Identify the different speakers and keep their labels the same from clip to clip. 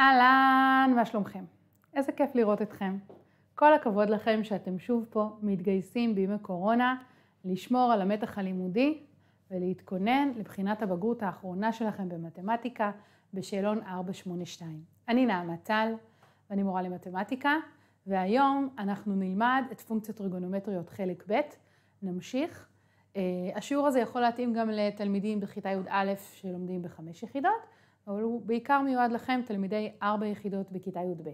Speaker 1: אהלן, מה שלומכם? איזה כיף לראות אתכם. כל הכבוד לכם שאתם שוב פה מתגייסים בימי קורונה לשמור על המתח הלימודי ולהתכונן לבחינת הבגרות האחרונה שלכם במתמטיקה בשאלון 482. אני נעמה טל ואני מורה למתמטיקה, והיום אנחנו נלמד את פונקציות טריגונומטריות חלק ב', נמשיך. אה, השיעור הזה יכול להתאים גם לתלמידים בכיתה י"א שלומדים בחמש יחידות, אבל הוא בעיקר מיועד לכם, תלמידי ארבע יחידות בכיתה י"ב.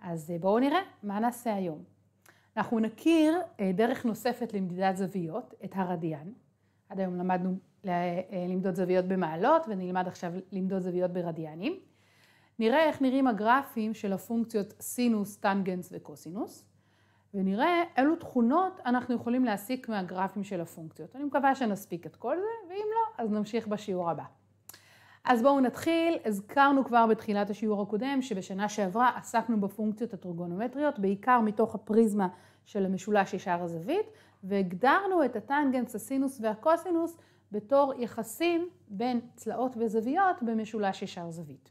Speaker 1: אז אה, בואו נראה מה נעשה היום. אנחנו נכיר אה, דרך נוספת למדידת זוויות, את הרדיאן. עד היום למדנו אה, למדוד זוויות במעלות, ונלמד עכשיו למדוד זוויות ברדיאנים. נראה איך נראים הגרפים של הפונקציות סינוס, טנגנס וקוסינוס, ונראה אילו תכונות אנחנו יכולים להסיק מהגרפים של הפונקציות. אני מקווה שנספיק את כל זה, ואם לא, אז נמשיך בשיעור הבא. אז בואו נתחיל. הזכרנו כבר בתחילת השיעור הקודם שבשנה שעברה עסקנו בפונקציות הטריגונומטריות, בעיקר מתוך הפריזמה של המשולש ישר הזווית, והגדרנו את הטנגנס, הסינוס והקוסינוס בתור יחסים בין צלעות וזוויות במשולש ישר זווית.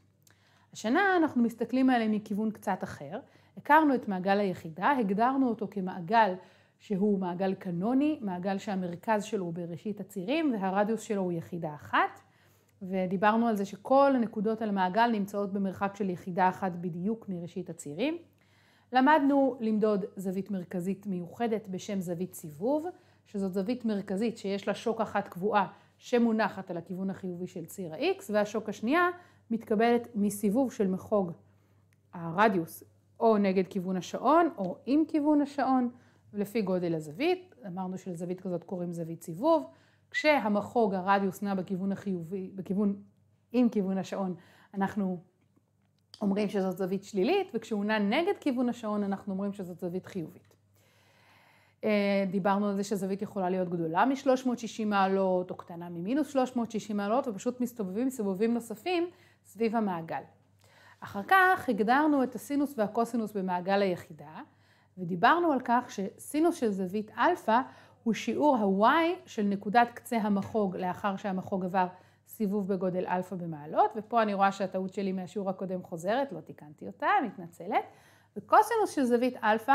Speaker 1: השנה אנחנו מסתכלים עליהם מכיוון קצת אחר. הכרנו את מעגל היחידה, הגדרנו אותו כמעגל שהוא מעגל קנוני, מעגל שהמרכז שלו הוא בראשית הצירים והרדיוס שלו הוא יחידה אחת. ודיברנו על זה שכל הנקודות על המעגל נמצאות במרחק של יחידה אחת בדיוק מראשית הצירים. למדנו למדוד זווית מרכזית מיוחדת בשם זווית סיבוב, שזאת זווית מרכזית שיש לה שוק אחת קבועה שמונחת על הכיוון החיובי של ציר ה-X, והשוק השנייה מתקבלת מסיבוב של מחוג הרדיוס או נגד כיוון השעון או עם כיוון השעון, לפי גודל הזווית. אמרנו שלזווית כזאת קוראים זווית סיבוב, כשהמחוג, הרדיוס נע בכיוון החיובי, בכיוון, עם כיוון השעון, אנחנו אומרים שזאת זווית שלילית, וכשהוא נע נגד כיוון השעון, אנחנו אומרים שזאת זווית חיובית. אה, דיברנו על זה שזווית יכולה להיות גדולה מ-360 מעלות, או קטנה ממינוס 360 מעלות, ופשוט מסתובבים סיבובים נוספים סביב המעגל. אחר כך הגדרנו את הסינוס והקוסינוס במעגל היחידה, ודיברנו על כך שסינוס של זווית אלפא הוא שיעור ה-y של נקודת קצה המחוג לאחר שהמחוג עבר סיבוב בגודל אלפא במעלות, ופה אני רואה שהטעות שלי מהשיעור הקודם חוזרת, לא תיקנתי אותה, מתנצלת. וקוסינוס של זווית אלפא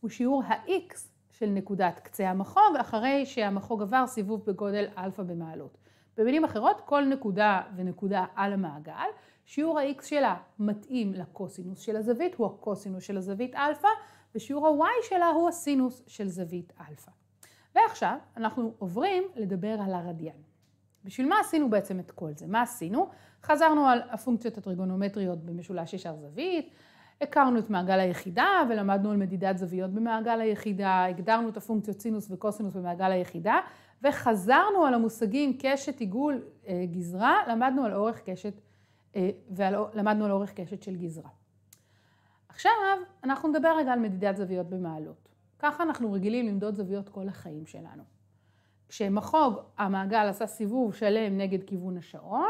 Speaker 1: הוא שיעור ה-x של נקודת קצה המחוג, אחרי שהמחוג עבר סיבוב בגודל אלפא במעלות. במילים אחרות, כל נקודה ונקודה על המעגל, שיעור ה-x שלה מתאים לקוסינוס של הזווית, הוא הקוסינוס של הזווית אלפא, ושיעור ה-y שלה הוא הסינוס של זווית אלפא. ועכשיו אנחנו עוברים לדבר על הרדיאן. בשביל מה עשינו בעצם את כל זה? מה עשינו? חזרנו על הפונקציות הטריגונומטריות במשולש ישר זווית, הכרנו את מעגל היחידה ולמדנו על מדידת זוויות במעגל היחידה, הגדרנו את הפונקציות סינוס וקוסינוס במעגל היחידה, וחזרנו על המושגים קשת, עיגול, אה, גזרה, למדנו על אורך קשת, אה, ולמדנו על אורך קשת של גזרה. עכשיו אנחנו נדבר רגע על מדידת זוויות במעלות. ככה אנחנו רגילים למדוד זוויות כל החיים שלנו. כשמחוג המעגל עשה סיבוב שלם נגד כיוון השעון,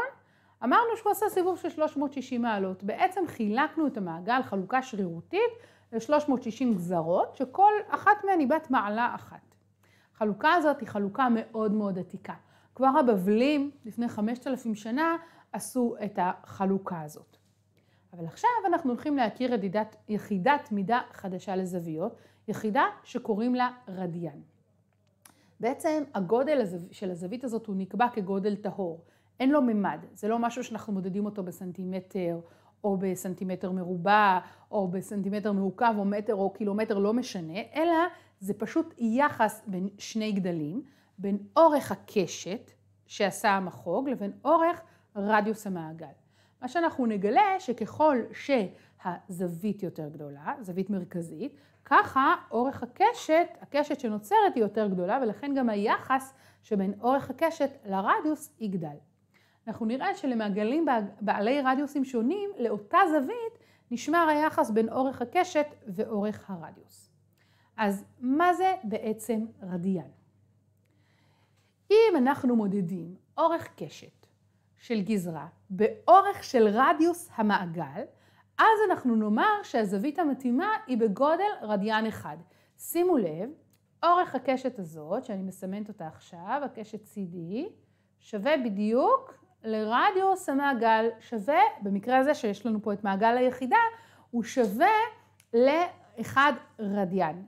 Speaker 1: אמרנו שהוא עשה סיבוב של 360 מעלות. בעצם חילקנו את המעגל חלוקה שרירותית ל-360 גזרות, שכל אחת מהן היא בת מעלה אחת. החלוקה הזאת היא חלוקה מאוד מאוד עתיקה. כבר הבבלים, לפני 5,000 שנה, עשו את החלוקה הזאת. אבל עכשיו אנחנו הולכים להכיר את יחידת מידה חדשה לזוויות, יחידה שקוראים לה רדיאן. בעצם הגודל של הזווית הזאת הוא נקבע כגודל טהור. אין לו ממד, זה לא משהו שאנחנו מודדים אותו בסנטימטר, או בסנטימטר מרובע, או בסנטימטר מעוקב, או מטר, או קילומטר, לא משנה, אלא זה פשוט יחס בין שני גדלים, בין אורך הקשת שעשה המחוג לבין אורך רדיוס המעגל. מה שאנחנו נגלה שככל שהזווית יותר גדולה, זווית מרכזית, ככה אורך הקשת, הקשת שנוצרת היא יותר גדולה ולכן גם היחס שבין אורך הקשת לרדיוס יגדל. אנחנו נראה שלמעגלים בעלי רדיוסים שונים לאותה זווית נשמר היחס בין אורך הקשת ואורך הרדיוס. אז מה זה בעצם רדיאן? אם אנחנו מודדים אורך קשת של גזרה באורך של רדיוס המעגל, אז אנחנו נאמר שהזווית המתאימה היא בגודל רדיאן אחד. שימו לב, אורך הקשת הזאת, שאני מסמנת אותה עכשיו, הקשת CD, שווה בדיוק לרדיוס המעגל, שווה, במקרה הזה שיש לנו פה את מעגל היחידה, הוא שווה לאחד רדיאן.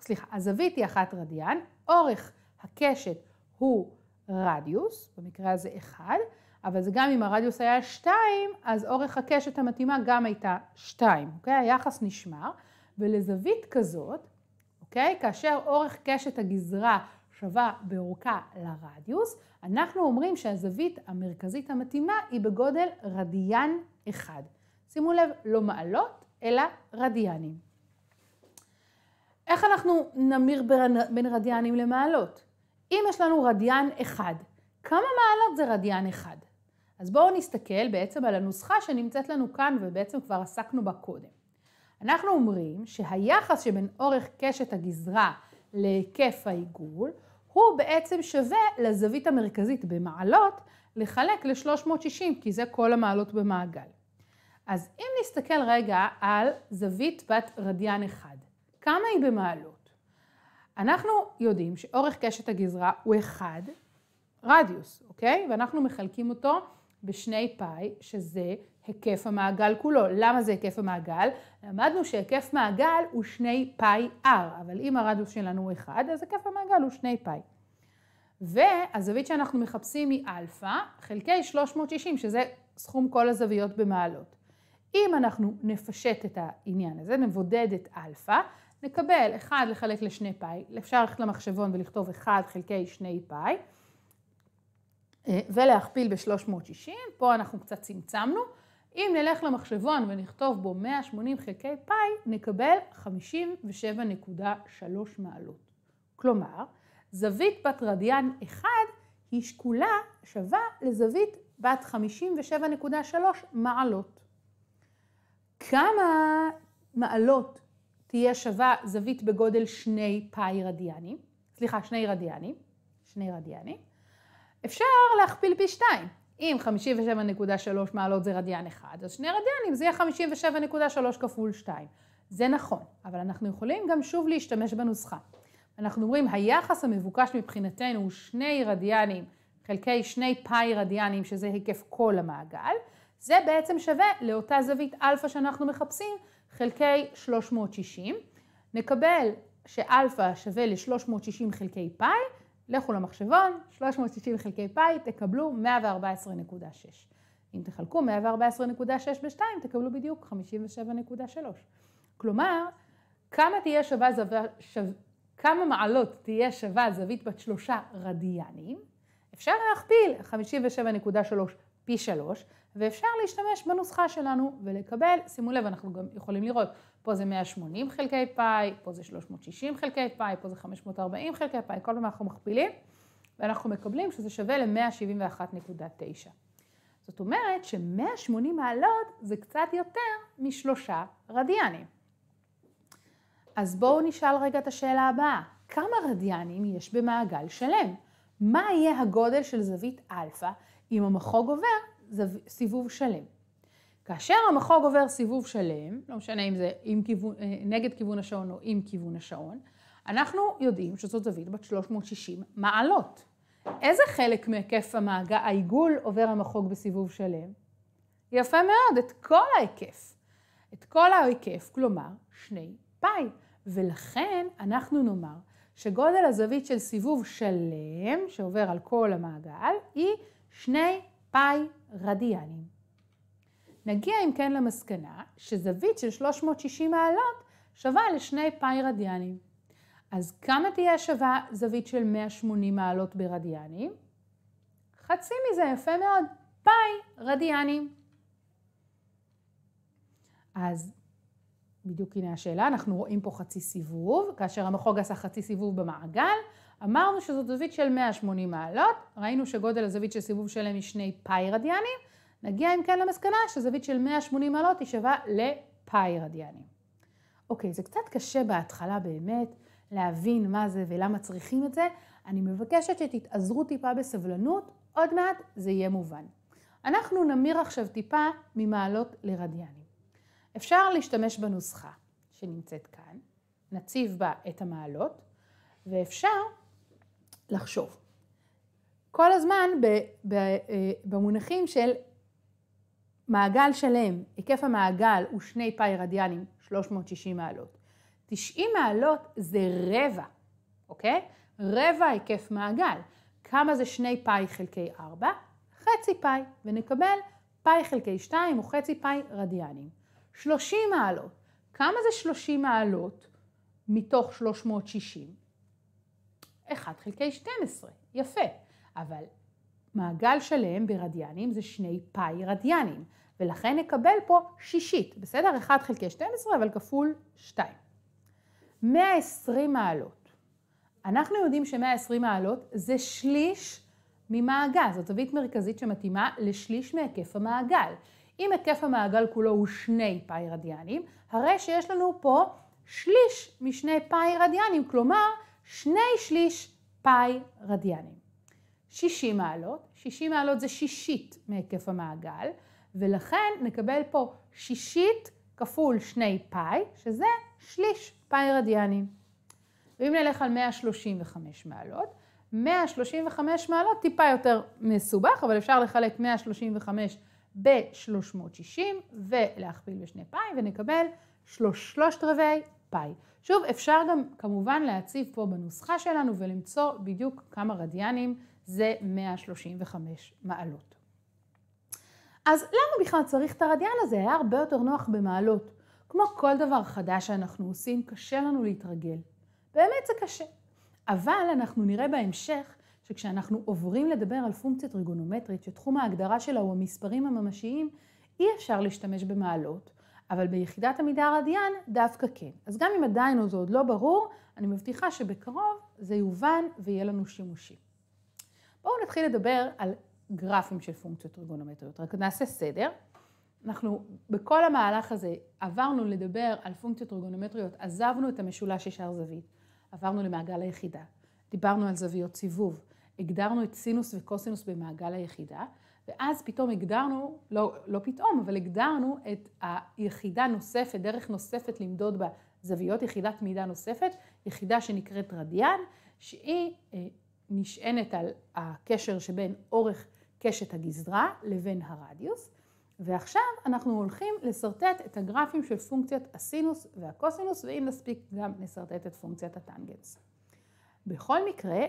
Speaker 1: סליחה, הזווית היא אחת רדיאן, אורך הקשת הוא רדיוס, במקרה הזה אחד, אבל זה גם אם הרדיוס היה 2, אז אורך הקשת המתאימה גם הייתה 2, אוקיי? היחס נשמר, ולזווית כזאת, אוקיי? כאשר אורך קשת הגזרה שווה באורכה לרדיוס, אנחנו אומרים שהזווית המרכזית המתאימה היא בגודל רדיאן 1. שימו לב, לא מעלות, אלא רדיאנים. איך אנחנו נמיר בין רדיאנים למעלות? אם יש לנו רדיאן 1, כמה מעלות זה רדיאן 1? אז בואו נסתכל בעצם על הנוסחה שנמצאת לנו כאן ובעצם כבר עסקנו בה קודם. אנחנו אומרים שהיחס שבין אורך קשת הגזרה להיקף העיגול הוא בעצם שווה לזווית המרכזית במעלות לחלק ל-360 כי זה כל המעלות במעגל. אז אם נסתכל רגע על זווית בת רדיאן 1, כמה היא במעלות? אנחנו יודעים שאורך קשת הגזרה הוא 1 רדיוס, אוקיי? ואנחנו מחלקים אותו בשני פאי, שזה היקף המעגל כולו. למה זה היקף המעגל? למדנו שהיקף מעגל הוא שני פאי r, אבל אם הרדיוס שלנו הוא 1, אז היקף המעגל הוא שני פאי. והזווית שאנחנו מחפשים היא Alpha חלקי 360, שזה סכום כל הזוויות במעלות. אם אנחנו נפשט את העניין הזה, נבודד את Alpha, נקבל 1 לחלק לשני פאי, אפשר ללכת למחשבון ולכתוב 1 חלקי שני פאי, אה, ולהכפיל ב-360, פה אנחנו קצת צמצמנו. אם נלך למחשבון ונכתוב בו 180 חלקי פאי, נקבל 57.3 מעלות. כלומר, זווית בת רדיאן 1 היא שקולה שווה לזווית בת 57.3 מעלות. כמה מעלות תהיה שווה זווית בגודל שני פאי רדיאנים? סליחה, שני רדיאנים. שני רדיאנים. אפשר להכפיל פי שתיים. אם 57.3 מעלות זה רדיאן אחד, אז שני רדיאנים זה יהיה 57.3 כפול 2. זה נכון, אבל אנחנו יכולים גם שוב להשתמש בנוסחה. אנחנו אומרים, היחס המבוקש מבחינתנו הוא שני רדיאנים חלקי שני פאי רדיאנים, שזה היקף כל המעגל, זה בעצם שווה לאותה זווית אלפא שאנחנו מחפשים, חלקי 360. נקבל שאלפא שווה ל-360 חלקי פאי, לכו למחשבון, 360 חלקי פאי, תקבלו 114.6. אם תחלקו 114.6 ב-2, תקבלו בדיוק 57.3. כלומר, כמה תהיה שווה זווה, שו... כמה מעלות תהיה שווה זווית בת שלושה רדיאנים? אפשר להכפיל 57.3 פי 3, ואפשר להשתמש בנוסחה שלנו ולקבל, שימו לב, אנחנו גם יכולים לראות פה זה 180 חלקי פאי, פה זה 360 חלקי פאי, פה זה 540 חלקי פאי, כל פעם אנחנו מכפילים, ואנחנו מקבלים שזה שווה ל-171.9. זאת אומרת ש-180 מעלות זה קצת יותר משלושה רדיאנים. אז בואו נשאל רגע את השאלה הבאה, כמה רדיאנים יש במעגל שלם? מה יהיה הגודל של זווית אלפא אם המחוג עובר זו... סיבוב שלם? כאשר המחוג עובר סיבוב שלם, לא משנה אם זה עם כיוון, אה, נגד כיוון השעון או עם כיוון השעון, אנחנו יודעים שזאת זווית בת 360 מעלות. איזה חלק מהיקף המעגל, העיגול עובר המחוג בסיבוב שלם? יפה מאוד, את כל ההיקף. את כל ההיקף, כלומר, שני פאי. ולכן אנחנו נאמר שגודל הזווית של סיבוב שלם, שעובר על כל המעגל, היא שני פאי רדיאנים. נגיע אם כן למסקנה שזווית של 360 מעלות שווה לשני פאי רדיאנים. אז כמה תהיה שווה זווית של 180 מעלות ברדיאנים? חצי מזה, יפה מאוד, פאי רדיאנים. אז בדיוק הנה השאלה, אנחנו רואים פה חצי סיבוב, כאשר המחוג עשה חצי סיבוב במעגל, אמרנו שזו זווית של 180 מעלות, ראינו שגודל הזווית של סיבוב שלהם היא שני פאי רדיאנים, נגיע אם כן למסקנה שזווית של 180 מעלות היא שווה לפאי רדיאנים. אוקיי, זה קצת קשה בהתחלה באמת להבין מה זה ולמה צריכים את זה. אני מבקשת שתתעזרו טיפה בסבלנות, עוד מעט זה יהיה מובן. אנחנו נמיר עכשיו טיפה ממעלות לרדיאנים. אפשר להשתמש בנוסחה שנמצאת כאן, נציב בה את המעלות, ואפשר לחשוב. כל הזמן אה, במונחים של מעגל שלם, היקף המעגל הוא שני פאי רדיאנים, 360 מעלות. 90 מעלות זה רבע, אוקיי? רבע היקף מעגל. כמה זה שני פאי חלקי 4? חצי פאי, ונקבל פאי חלקי 2 או חצי פאי רדיאנים. 30 מעלות. כמה זה 30 מעלות מתוך 360? 1 חלקי 12, יפה. אבל מעגל שלם ברדיאנים זה שני פאי רדיאנים. ולכן נקבל פה שישית, בסדר? 1 חלקי 12 אבל כפול 2. 120 מעלות. אנחנו יודעים ש-120 מעלות זה שליש ממעגל, זאת זווית מרכזית שמתאימה לשליש מהיקף המעגל. אם היקף המעגל כולו הוא 2 פאי רדיאנים, הרי שיש לנו פה שליש משני פאי רדיאנים, כלומר שני שליש פאי רדיאנים. 60 מעלות, 60 מעלות זה שישית מהיקף המעגל, ולכן נקבל פה שישית כפול שני פאי, שזה שליש פאי רדיאנים. ואם נלך על 135 מעלות, 135 מעלות טיפה יותר מסובך, אבל אפשר לחלק 135 ב-360 ולהכפיל בשני פאי ונקבל שלושת רבעי פאי. שוב, אפשר גם כמובן להציב פה בנוסחה שלנו ולמצוא בדיוק כמה רדיאנים זה 135 מעלות. אז למה בכלל צריך את הרדיאן הזה? היה הרבה יותר נוח במעלות. כמו כל דבר חדש שאנחנו עושים, קשה לנו להתרגל. באמת זה קשה. אבל אנחנו נראה בהמשך שכשאנחנו עוברים לדבר על פונקציה טריגונומטרית, שתחום ההגדרה שלה הוא המספרים הממשיים, אי אפשר להשתמש במעלות, אבל ביחידת המידה הרדיאן דווקא כן. אז גם אם עדיין זה עוד לא ברור, אני מבטיחה שבקרוב זה יובן ויהיה לנו שימושי. בואו נתחיל לדבר על גרפים של פונקציות טריגונומטריות. רק נעשה סדר. אנחנו בכל המהלך הזה עברנו לדבר על פונקציות טריגונומטריות, עזבנו את המשולש ישר זווית, עברנו למעגל היחידה, דיברנו על זוויות סיבוב, הגדרנו את סינוס וקוסינוס במעגל היחידה, ואז פתאום הגדרנו, לא, לא פתאום, אבל הגדרנו את היחידה נוספת, דרך נוספת למדוד בה זוויות, יחידת מידה נוספת, יחידה שנקראת רדיאן, שהיא אה, נשענת על הקשר שבין אורך קשת הגזרה לבין הרדיוס. ועכשיו אנחנו הולכים לשרטט את הגרפים של פונקציית הסינוס והקוסינוס, ואם נספיק גם נשרטט את פונקציית הטנגנס. בכל מקרה,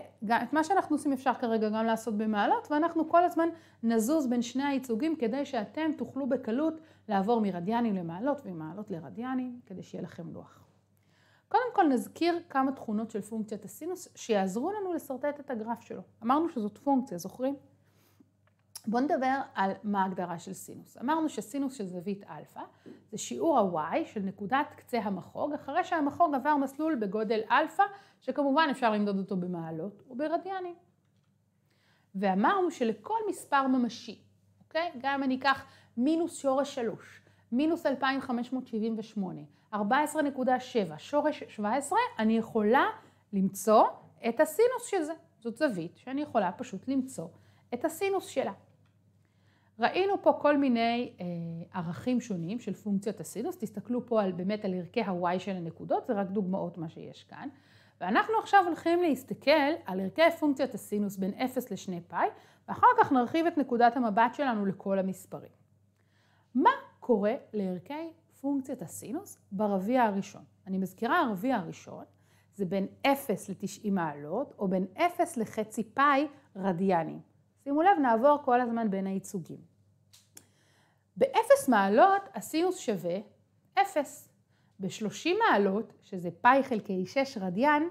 Speaker 1: את מה שאנחנו עושים אפשר כרגע גם לעשות במעלות, ואנחנו כל הזמן נזוז בין שני הייצוגים כדי שאתם תוכלו בקלות לעבור מרדיאנים למעלות וממעלות לרדיאנים, כדי שיהיה לכם לוח. קודם כל נזכיר כמה תכונות של פונקציית הסינוס שיעזרו לנו לשרטט את הגרף שלו. אמרנו שזאת פונקציה, זוכרים? בואו נדבר על מה ההגדרה של סינוס. אמרנו שסינוס של זווית אלפא זה שיעור ה-y של נקודת קצה המחוג, אחרי שהמחוג עבר מסלול בגודל אלפא, שכמובן אפשר למדוד אותו במעלות וברדיאנים. ואמרנו שלכל מספר ממשי, אוקיי? גם אם אני אקח מינוס שורש 3, מינוס 2,578, 14.7, שורש 17, אני יכולה למצוא את הסינוס של זה. זאת זווית שאני יכולה פשוט למצוא את הסינוס שלה. ראינו פה כל מיני אה, ערכים שונים של פונקציות הסינוס, תסתכלו פה על, באמת על ערכי ה-y של הנקודות, זה רק דוגמאות מה שיש כאן. ואנחנו עכשיו הולכים להסתכל על ערכי פונקציות הסינוס בין 0 ל-2 פאי, ואחר כך נרחיב את נקודת המבט שלנו לכל המספרים. מה קורה לערכי פונקציית הסינוס ברביע הראשון? אני מזכירה, הרביע הראשון זה בין 0 ל-90 מעלות, או בין 0 לחצי פאי רדיאנים. שימו לב, נעבור כל הזמן בין הייצוגים. באפס מעלות הסינוס שווה אפס. בשלושים מעלות, שזה פאי חלקי שש רדיאן,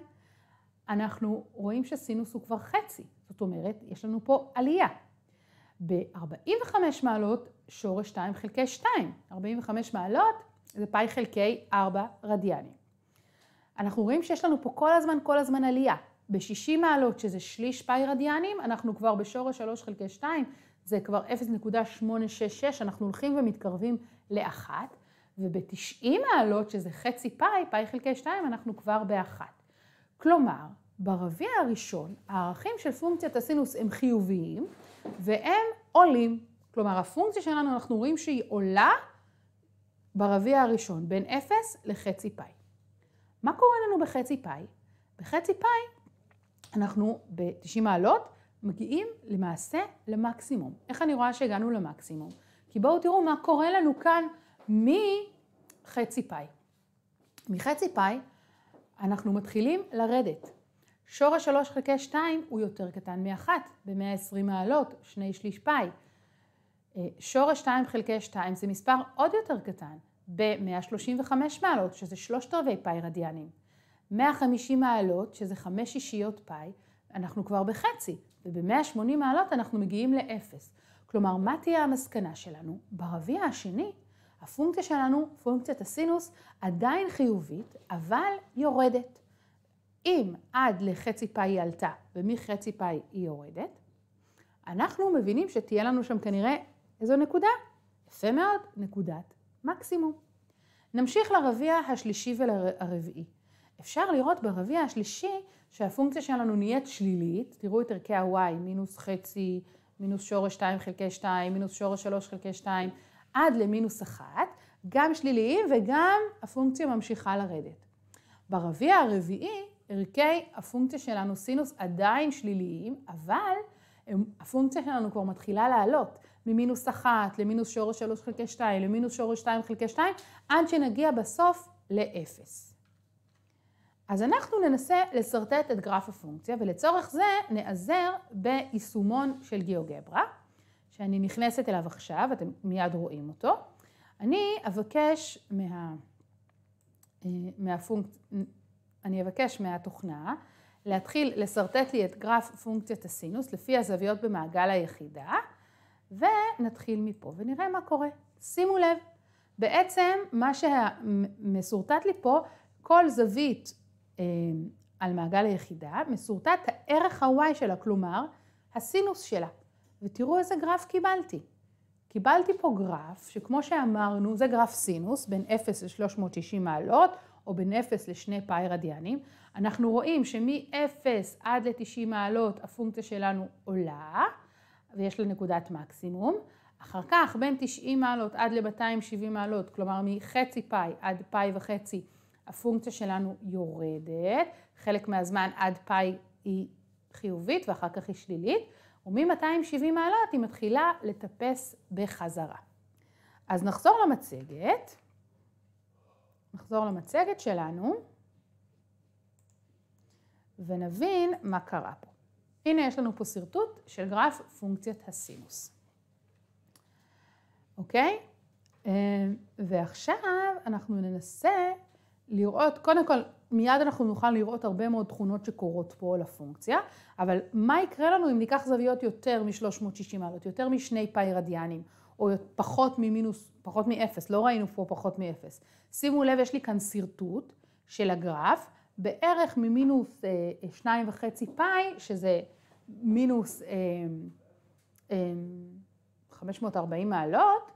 Speaker 1: אנחנו רואים שסינוס הוא כבר חצי. זאת אומרת, יש לנו פה עלייה. ב-45 מעלות, שורש 2 חלקי 2. 45 מעלות זה פאי חלקי 4 רדיאנים. אנחנו רואים שיש לנו פה כל הזמן, כל הזמן עלייה. ב-60 מעלות, שזה שליש פאי רדיאנים, אנחנו כבר בשורש 3 חלקי 2, זה כבר 0.866, אנחנו הולכים ומתקרבים לאחת, וב-90 מעלות, שזה חצי פאי, פאי חלקי 2, אנחנו כבר באחת. כלומר, ברביע הראשון, הערכים של פונקציית הסינוס הם חיוביים, והם עולים. כלומר, הפונקציה שלנו, אנחנו רואים שהיא עולה ברביע הראשון, בין 0 לחצי פאי. מה קורה לנו בחצי פאי? בחצי פאי אנחנו ב-90 מעלות, מגיעים למעשה למקסימום. איך אני רואה שהגענו למקסימום? כי בואו תראו מה קורה לנו כאן מחצי פאי. מחצי פאי אנחנו מתחילים לרדת. שורש 3 חלקי 2 הוא יותר קטן מ-1 ב-120 מעלות, שני שליש פאי. אה, שורש 2 חלקי 2 זה מספר עוד יותר קטן, ב-135 מעלות, שזה שלושת רבעי פאי רדיאנים. 150 מעלות, שזה חמש שישיות פאי, אנחנו כבר בחצי, וב-180 מעלות אנחנו מגיעים לאפס. כלומר, מה תהיה המסקנה שלנו? ברביע השני, הפונקציה שלנו, פונקציית הסינוס, עדיין חיובית, אבל יורדת. אם עד לחצי פאי היא עלתה ומחצי פאי היא יורדת, אנחנו מבינים שתהיה לנו שם כנראה איזו נקודה, יפה מאוד, נקודת מקסימום. נמשיך לרביע השלישי ולרביעי. אפשר לראות ברביע השלישי שהפונקציה שלנו נהיית שלילית, תראו את ערכי ה-y, מינוס חצי, מינוס שורש 2 חלקי 2, מינוס שורש 3 חלקי 2, עד למינוס 1, גם שליליים וגם הפונקציה ממשיכה לרדת. ברביע הרביעי ערכי הפונקציה שלנו סינוס עדיין שליליים, אבל הפונקציה שלנו כבר מתחילה לעלות ממינוס 1 למינוס שורש 3 חלקי 2 למינוס שורש 2 חלקי 2, עד שנגיע בסוף לאפס. אז אנחנו ננסה לשרטט את גרף הפונקציה, ולצורך זה נעזר ביישומון של גיאוגברה, שאני נכנסת אליו עכשיו, אתם מיד רואים אותו. אני אבקש מה... אה, מהפונק... אני אבקש מהתוכנה להתחיל לשרטט לי את גרף פונקציית הסינוס לפי הזוויות במעגל היחידה, ונתחיל מפה ונראה מה קורה. שימו לב, בעצם מה שמסורטט לי פה, כל זווית אמ, על מעגל היחידה, משורטט הערך ה-y שלה, כלומר הסינוס שלה. ותראו איזה גרף קיבלתי. קיבלתי פה גרף שכמו שאמרנו, זה גרף סינוס בין 0 ל-360 מעלות, או בין 0 ל-2 פאי רדיאנים. אנחנו רואים שמ-0 עד ל-90 מעלות הפונקציה שלנו עולה, ויש לה נקודת מקסימום. אחר כך בין 90 מעלות עד ל-270 מעלות, כלומר מחצי פאי עד פאי וחצי, הפונקציה שלנו יורדת, חלק מהזמן עד פאי היא חיובית ואחר כך היא שלילית, ומ-270 מעלות היא מתחילה לטפס בחזרה. אז נחזור למצגת, נחזור למצגת שלנו, ונבין מה קרה פה. הנה יש לנו פה שרטוט של גרף פונקציית הסינוס. אוקיי? אה, ועכשיו אנחנו ננסה לראות, קודם כל, מיד אנחנו נוכל לראות הרבה מאוד תכונות שקורות פה לפונקציה, אבל מה יקרה לנו אם ניקח זוויות יותר מ-360 מעלות, יותר משני פאי רדיאנים, או פחות ממינוס, פחות מאפס, לא ראינו פה פחות מאפס. שימו לב, יש לי כאן שרטוט של הגרף, בערך ממינוס אה, אה שניים וחצי פאי, שזה מינוס אה, אה, 540 מעלות,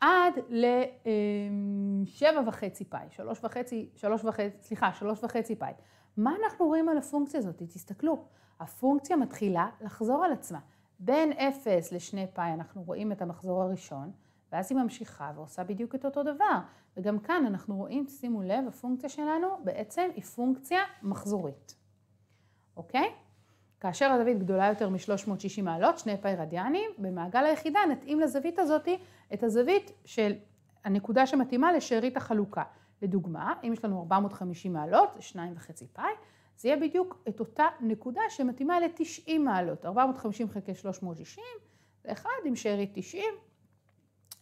Speaker 1: עד לשבע אמ, וחצי פאי, שלוש וחצי, שלוש וחצי, סליחה, שלוש וחצי פאי. מה אנחנו רואים על הפונקציה הזאת? תסתכלו, הפונקציה מתחילה לחזור על עצמה. בין 0 ל-2 פאי אנחנו רואים את המחזור הראשון, ואז היא ממשיכה ועושה בדיוק את אותו דבר. וגם כאן אנחנו רואים, שימו לב, הפונקציה שלנו בעצם היא פונקציה מחזורית. אוקיי? Okay? כאשר הזווית גדולה יותר מ-360 מעלות, שני פאי רדיאנים, במעגל היחידה נתאים לזווית הזאת את הזווית של הנקודה שמתאימה לשארית החלוקה. לדוגמה, אם יש לנו 450 מעלות, זה 2.5 פאי, זה יהיה בדיוק את אותה נקודה שמתאימה ל-90 מעלות. 450 חלקי 360, זה 1 עם שארית 90,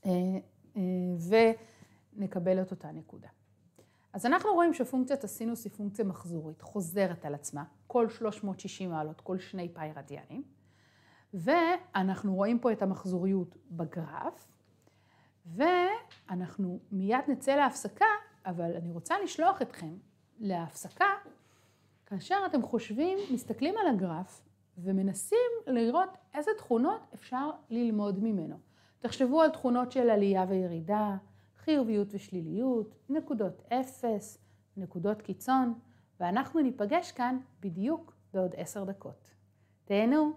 Speaker 1: אה, אה, ונקבל את אותה נקודה. אז אנחנו רואים שפונקציית הסינוס היא פונקציה מחזורית, חוזרת על עצמה, כל 360 מעלות, כל שני פאי רדיאנים, ואנחנו רואים פה את המחזוריות בגרף, ואנחנו מיד נצא להפסקה, אבל אני רוצה לשלוח אתכם להפסקה, כאשר אתם חושבים, מסתכלים על הגרף ומנסים לראות איזה תכונות אפשר ללמוד ממנו. תחשבו על תכונות של עלייה וירידה, חיוביות ושליליות, נקודות אפס, נקודות קיצון, ואנחנו ניפגש כאן בדיוק בעוד עשר דקות. תהנו!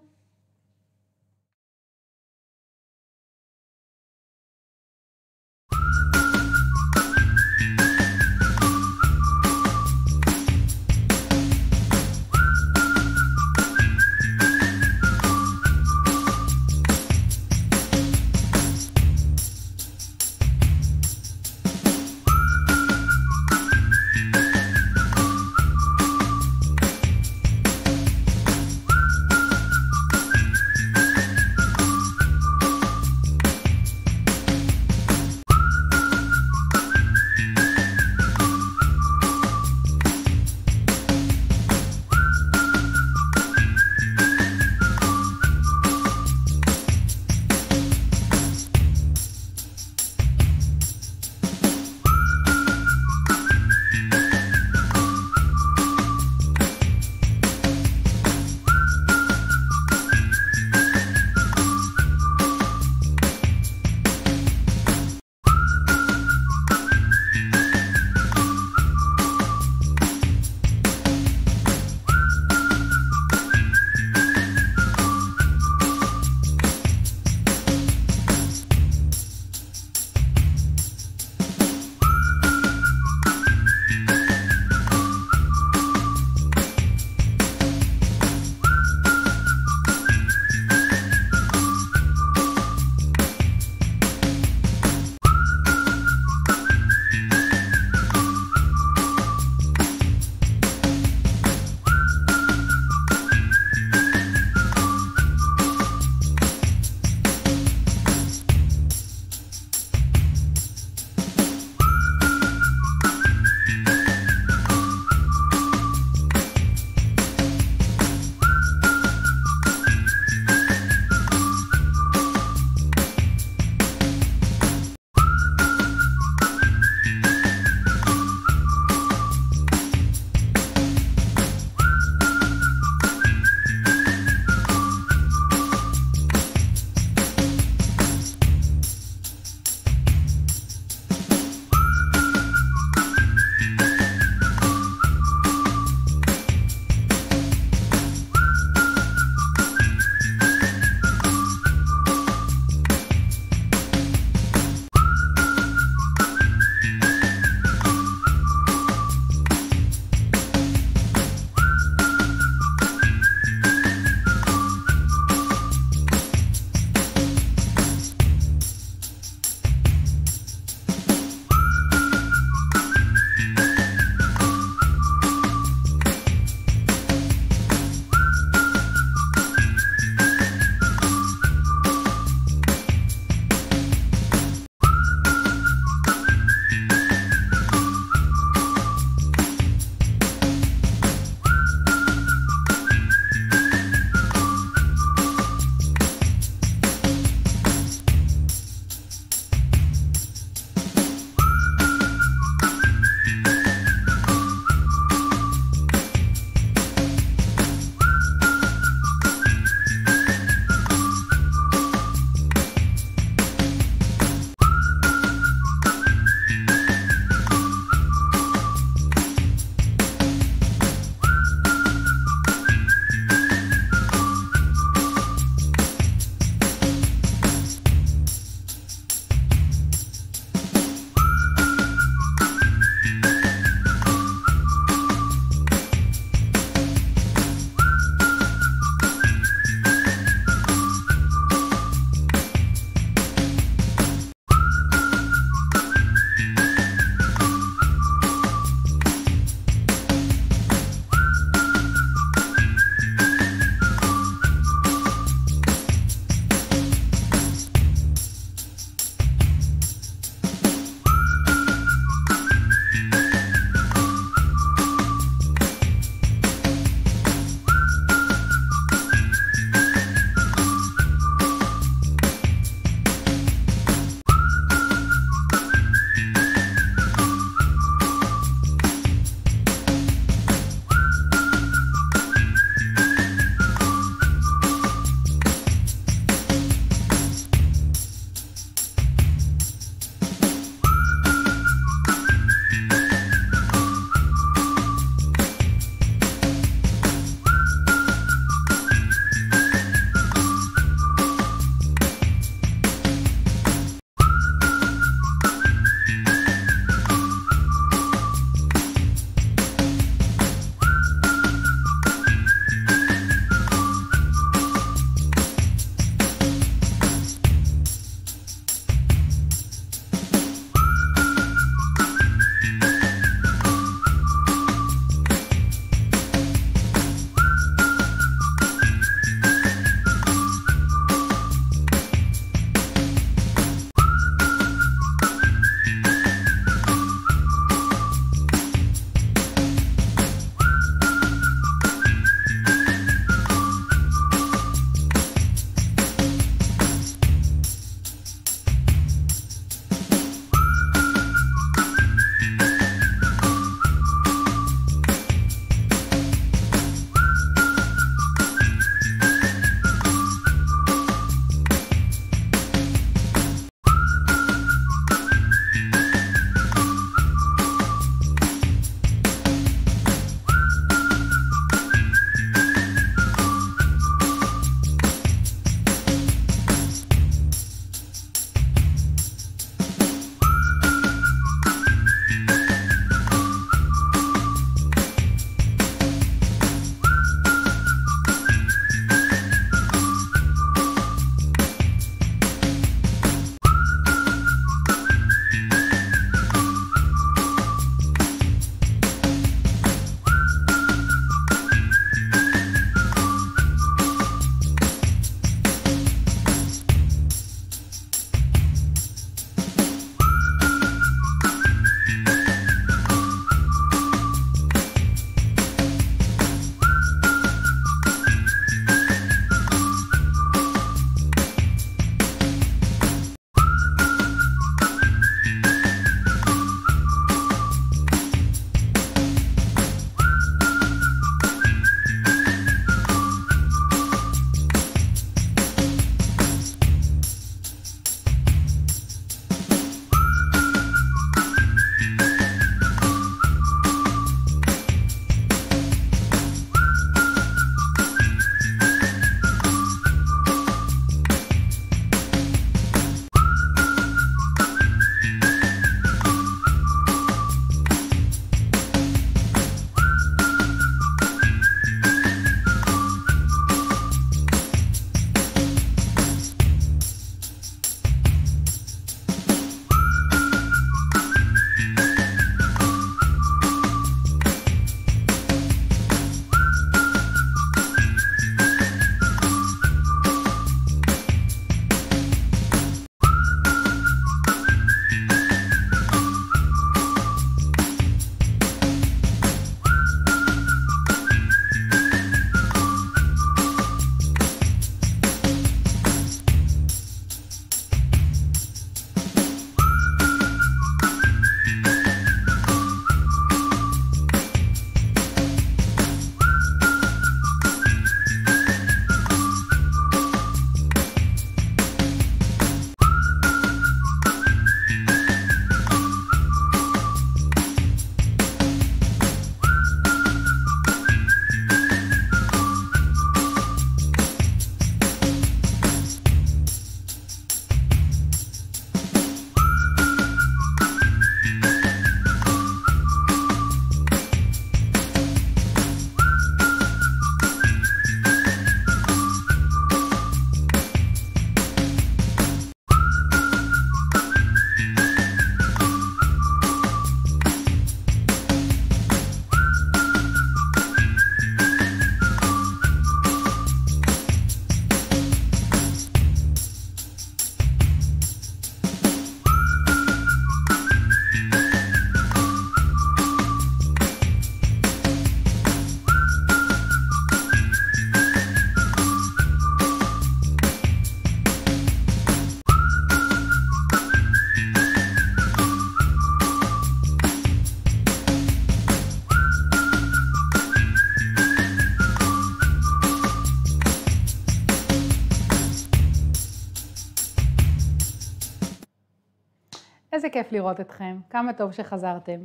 Speaker 1: לראות אתכם, כמה טוב שחזרתם.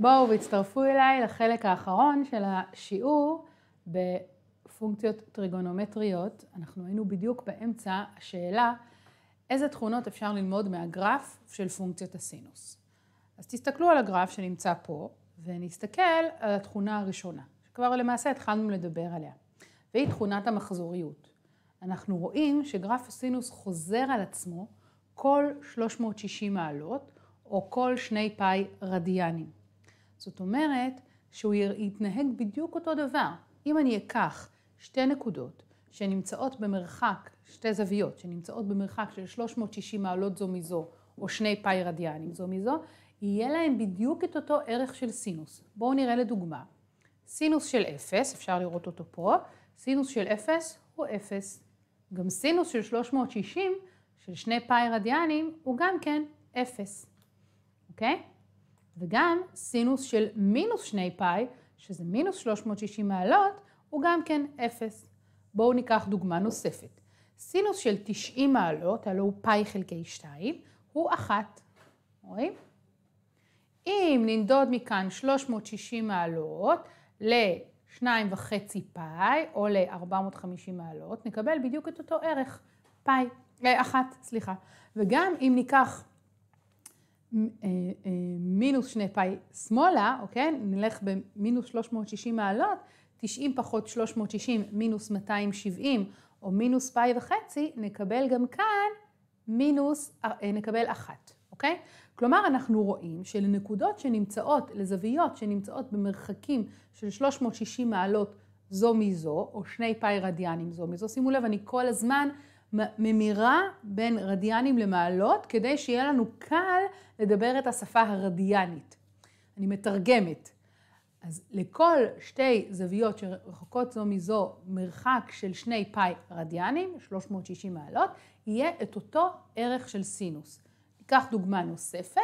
Speaker 1: בואו והצטרפו אליי לחלק האחרון של השיעור בפונקציות טריגונומטריות. אנחנו היינו בדיוק באמצע השאלה איזה תכונות אפשר ללמוד מהגרף של פונקציות הסינוס. אז תסתכלו על הגרף שנמצא פה, ונסתכל על התכונה הראשונה, שכבר למעשה התחלנו לדבר עליה, והיא תכונת המחזוריות. אנחנו רואים שגרף הסינוס חוזר על עצמו כל 360 מעלות, או כל שני פאי רדיאנים. זאת אומרת שהוא יתנהג בדיוק אותו דבר. אם אני אקח שתי נקודות שנמצאות במרחק, שתי זוויות שנמצאות במרחק של 360 מעלות זו מזו, או שני פאי רדיאנים זו מזו, יהיה להם בדיוק את אותו ערך של סינוס. בואו נראה לדוגמה. סינוס של 0, אפשר לראות אותו פה, סינוס של 0 הוא 0. גם סינוס של 360, של שני פאי רדיאנים, הוא גם כן 0. אוקיי? וגם סינוס של מינוס 2 פאי, שזה מינוס 360 מעלות, הוא גם כן 0. בואו ניקח דוגמה נוספת. סינוס של 90 מעלות, הלוא הוא פאי חלקי 2, הוא 1. רואים? אוקיי? אם ננדוד מכאן 360 מעלות ל-2.5 פאי, או ל-450 מעלות, נקבל בדיוק את אותו ערך, פאי, אה, אחת, סליחה. וגם אם ניקח אה, אה, מינוס שני פאי שמאלה, אוקיי? נלך במינוס 360 מעלות, 90 פחות 360 מינוס 270 או מינוס פאי וחצי, נקבל גם כאן מינוס, אה, נקבל אחת, אוקיי? כלומר, אנחנו רואים שלנקודות שנמצאות, לזוויות שנמצאות במרחקים של 360 מעלות זו מזו, או שני פאי רדיאנים זו מזו. שימו לב, אני כל הזמן ממירה בין רדיאנים למעלות, כדי שיהיה לנו קל לדבר את השפה הרדיאנית. אני מתרגמת. אז לכל שתי זוויות שרחוקות זו מזו מרחק של שני פאי רדיאנים, 360 מעלות, יהיה את אותו ערך של סינוס. ניקח דוגמה נוספת.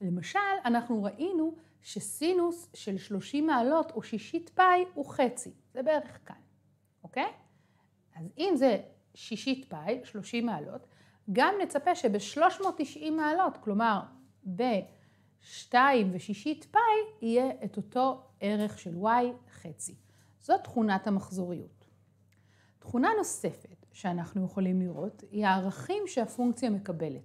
Speaker 1: למשל, אנחנו ראינו שסינוס של 30 מעלות או שישית פאי הוא חצי. זה בערך כאן, אוקיי? אז אם זה שישית פאי, 30 מעלות, גם נצפה שב-390 מעלות, כלומר ב-2 ושישית פאי, יהיה את אותו ערך של y חצי. זו תכונת המחזוריות. תכונה נוספת שאנחנו יכולים לראות היא הערכים שהפונקציה מקבלת.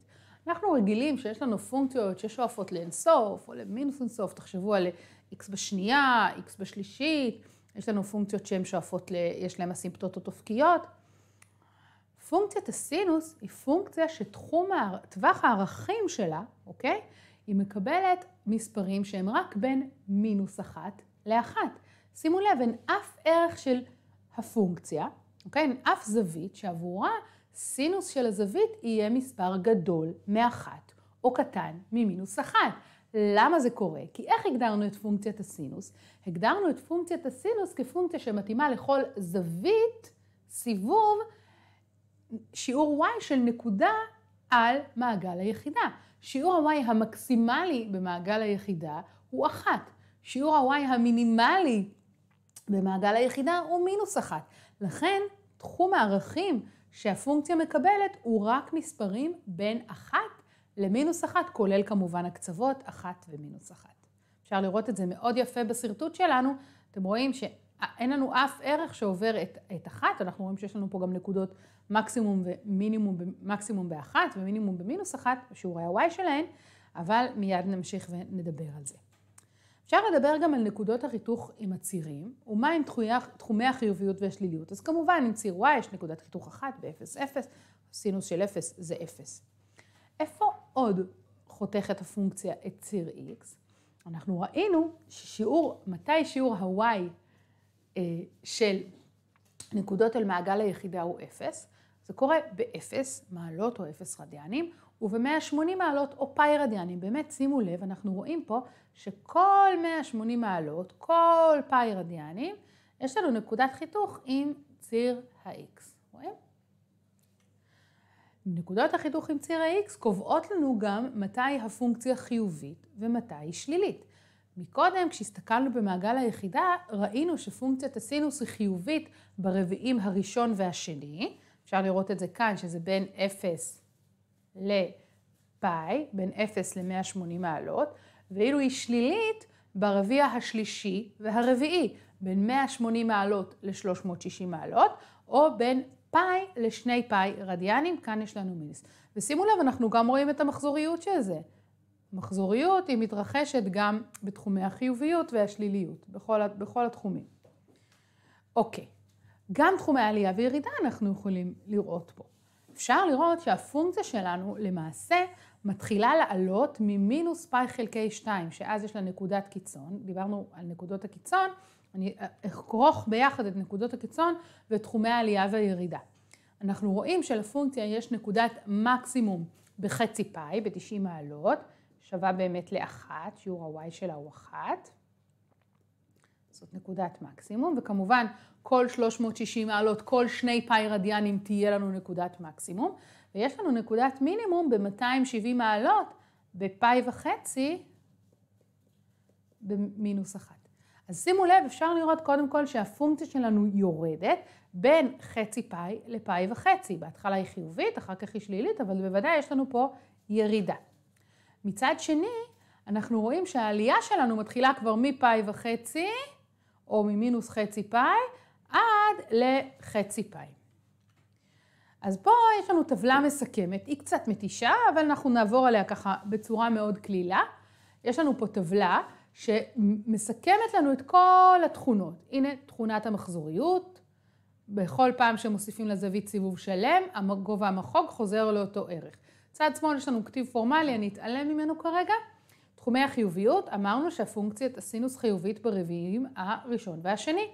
Speaker 1: אנחנו רגילים שיש לנו פונקציות ששואפות לאינסוף או למינוס אינסוף, תחשבו על x בשנייה, x בשלישית, יש לנו פונקציות שהן שואפות, ל... יש להן אסימפטוטות אופקיות. פונקציית הסינוס היא פונקציה שתחום, טווח הערכים שלה, אוקיי? היא מקבלת מספרים שהם רק בין מינוס אחת לאחת. שימו לב, אין אף ערך של הפונקציה, אוקיי? אין אף זווית שעבורה סינוס של הזווית יהיה מספר גדול מאחת או קטן ממינוס אחת. למה זה קורה? כי איך הגדרנו את פונקציית הסינוס? הגדרנו את פונקציית הסינוס כפונקציה שמתאימה לכל זווית סיבוב שיעור y של נקודה על מעגל היחידה. שיעור ה-y המקסימלי במעגל היחידה הוא 1. שיעור ה-y המינימלי במעגל היחידה הוא מינוס 1. לכן תחום הערכים שהפונקציה מקבלת הוא רק מספרים בין 1 למינוס 1, כולל כמובן הקצוות 1 ומינוס 1. אפשר לראות את זה מאוד יפה בשרטוט שלנו. אתם רואים ש... אין לנו אף ערך שעובר את, את אחת, אנחנו רואים שיש לנו פה גם נקודות מקסימום ומינימום, מקסימום באחת ומינימום במינוס אחת, שיעורי ה-y שלהן, אבל מיד נמשיך ונדבר על זה. אפשר לדבר גם על נקודות החיתוך עם הצירים, ומה עם תחומי החיוביות והשליליות. אז כמובן, עם ציר y יש נקודת חיתוך אחת ב-0, 0, סינוס של 0 זה 0. איפה עוד חותכת הפונקציה את ציר x? אנחנו ראינו ששיעור, מתי שיעור ה-y אה, של נקודות אל מעגל היחידה הוא אפס, זה קורה באפס מעלות או אפס רדיאנים, וב-180 מעלות או פאי רדיאנים. באמת, שימו לב, אנחנו רואים פה שכל 180 מעלות, כל פאי רדיאנים, יש לנו נקודת חיתוך עם ציר ה-x. רואים? נקודות החיתוך עם ציר ה-x קובעות לנו גם מתי הפונקציה חיובית ומתי היא שלילית. מקודם, כשהסתכלנו במעגל היחידה, ראינו שפונקציית הסינוס היא חיובית ברביעים הראשון והשני. אפשר לראות את זה כאן, שזה בין 0 לפאי, בין 0 ל-180 מעלות, ואילו היא שלילית ברביע השלישי והרביעי, בין 180 מעלות ל-360 מעלות, או בין פאי לשני פאי רדיאנים, כאן יש לנו מינוס. ושימו לב, אנחנו גם רואים את המחזוריות של זה. המחזוריות היא מתרחשת גם בתחומי החיוביות והשליליות, בכל, בכל התחומים. אוקיי, גם תחומי עלייה וירידה אנחנו יכולים לראות פה. אפשר לראות שהפונקציה שלנו למעשה מתחילה לעלות ממינוס פאי חלקי 2, שאז יש לה נקודת קיצון, דיברנו על נקודות הקיצון, אני אכרוך ביחד את נקודות הקיצון ותחומי העלייה והירידה. אנחנו רואים שלפונקציה יש נקודת מקסימום בחצי פאי, ב-90 מעלות, שווה באמת לאחת, שיעור ה-y שלה הוא אחת. זאת נקודת מקסימום, וכמובן כל 360 מעלות, כל שני פאי רדיאנים תהיה לנו נקודת מקסימום, ויש לנו נקודת מינימום ב-270 מעלות בפאי וחצי במינוס אחת. אז שימו לב, אפשר לראות קודם כל שהפונקציה שלנו יורדת בין חצי פאי לפאי וחצי. בהתחלה היא חיובית, אחר כך היא שלילית, אבל בוודאי יש לנו פה ירידה. מצד שני, אנחנו רואים שהעלייה שלנו מתחילה כבר מפאי וחצי, או ממינוס חצי פאי, עד לחצי פאי. אז פה יש לנו טבלה מסכמת, היא קצת מתישה, אבל אנחנו נעבור עליה ככה בצורה מאוד קלילה. יש לנו פה טבלה שמסכמת לנו את כל התכונות. הנה תכונת המחזוריות, בכל פעם שמוסיפים לזווית סיבוב שלם, גובה המחוג חוזר לאותו ערך. צד שמאל יש לנו כתיב פורמלי, אני אתעלם ממנו כרגע. תחומי החיוביות, אמרנו שהפונקציית הסינוס חיובית ברביעים הראשון והשני.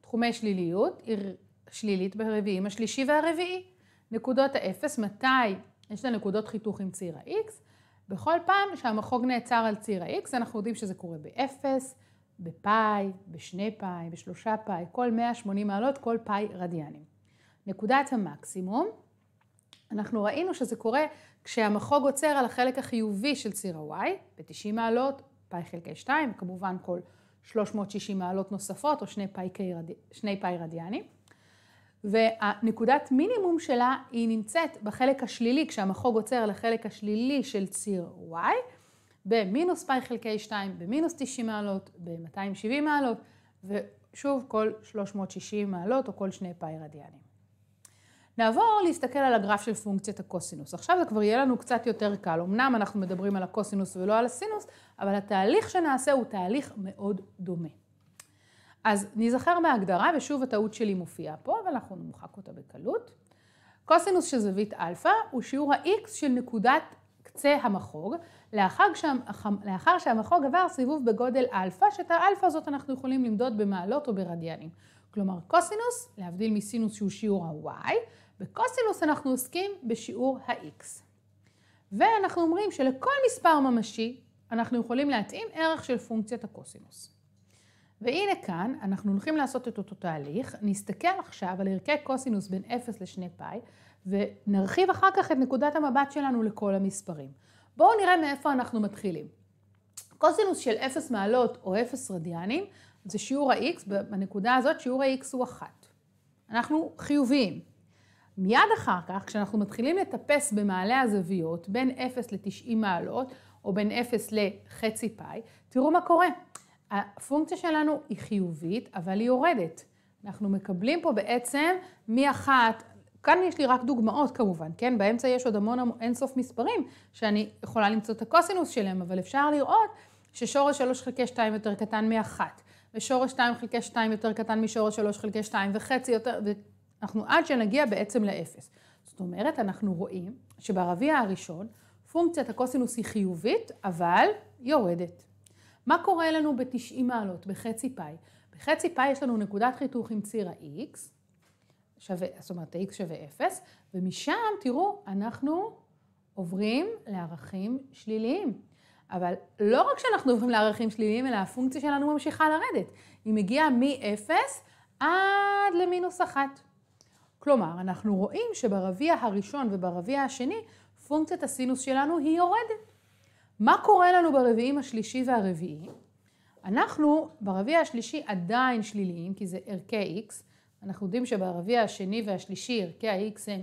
Speaker 1: תחומי שליליות, היא שלילית ברביעים השלישי והרביעי. נקודות האפס, מתי יש לה נקודות חיתוך עם ציר ה-X? בכל פעם שהמחוג נעצר על ציר ה-X, אנחנו יודעים שזה קורה באפס, בפאי, בשני פאי, בשלושה פאי, כל 180 מעלות, כל פאי רדיאנים. נקודת המקסימום, אנחנו ראינו שזה קורה כשהמחוג עוצר על החלק החיובי של ציר ה-Y, ב-90 מעלות, פאי חלקי 2, כמובן כל 360 מעלות נוספות, או שני פאי, רדי... שני פאי רדיאנים. והנקודת מינימום שלה היא נמצאת בחלק השלילי, כשהמחוג עוצר על החלק השלילי של ציר Y, במינוס פאי חלקי 2, במינוס 90 מעלות, ב-270 מעלות, ושוב כל 360 מעלות או כל שני פאי רדיאנים. נעבור להסתכל על הגרף של פונקציית הקוסינוס. עכשיו זה כבר יהיה לנו קצת יותר קל. אמנם אנחנו מדברים על הקוסינוס ולא על הסינוס, אבל התהליך שנעשה הוא תהליך מאוד דומה. אז ניזכר מההגדרה, ושוב הטעות שלי מופיעה פה, אבל אנחנו נמחק אותה בקלות. קוסינוס של זווית אלפא הוא שיעור ה-x של נקודת קצה המחוג, לאחר, שה... לאחר שהמחוג עבר סיבוב בגודל אלפא, שאת האלפא הזאת אנחנו יכולים למדוד במעלות או ברדיאנים. כלומר, קוסינוס, להבדיל מסינוס שהוא שיעור ה-y, בקוסינוס אנחנו עוסקים בשיעור ה-x. ואנחנו אומרים שלכל מספר ממשי אנחנו יכולים להתאים ערך של פונקציית הקוסינוס. והנה כאן, אנחנו הולכים לעשות את אותו תהליך, נסתכל עכשיו על ערכי קוסינוס בין 0 ל-2 פאי, ונרחיב אחר כך את נקודת המבט שלנו לכל המספרים. בואו נראה מאיפה אנחנו מתחילים. קוסינוס של 0 מעלות או 0 רדיאנים, זה שיעור ה-x, בנקודה הזאת שיעור ה-x הוא 1. אנחנו חיוביים. מיד אחר כך, כשאנחנו מתחילים לטפס במעלה הזוויות, בין 0 ל-90 מעלות, או בין 0 לחצי פאי, תראו מה קורה. הפונקציה שלנו היא חיובית, אבל היא יורדת. אנחנו מקבלים פה בעצם מ-1, כאן יש לי רק דוגמאות כמובן, כן? באמצע יש עוד המון אינסוף מספרים, שאני יכולה למצוא את הקוסינוס שלהם, אבל אפשר לראות ששורש 3 חלקי 2 יותר קטן מ-1, ושורש 2 חלקי 2 יותר קטן משורש 3 חלקי 2, וחצי יותר, אנחנו עד שנגיע בעצם לאפס. זאת אומרת, אנחנו רואים שברביע הראשון פונקציית הקוסינוס היא חיובית, אבל יורדת. מה קורה לנו ב-90 מעלות, בחצי פאי? בחצי פאי יש לנו נקודת חיתוך עם ציר ה-x, שווה, זאת אומרת ה-x שווה 0, ומשם, תראו, אנחנו עוברים לערכים שליליים. אבל לא רק שאנחנו עוברים לערכים שליליים, אלא הפונקציה שלנו ממשיכה לרדת. היא מגיעה מ-0 עד למינוס 1. כלומר, אנחנו רואים שברביע הראשון וברביע השני, פונקציית הסינוס שלנו היא יורדת. מה קורה לנו ברביעים השלישי והרביעי? אנחנו ברביע השלישי עדיין שליליים, כי זה ערכי x. אנחנו יודעים שברביע השני והשלישי ערכי ה-x הם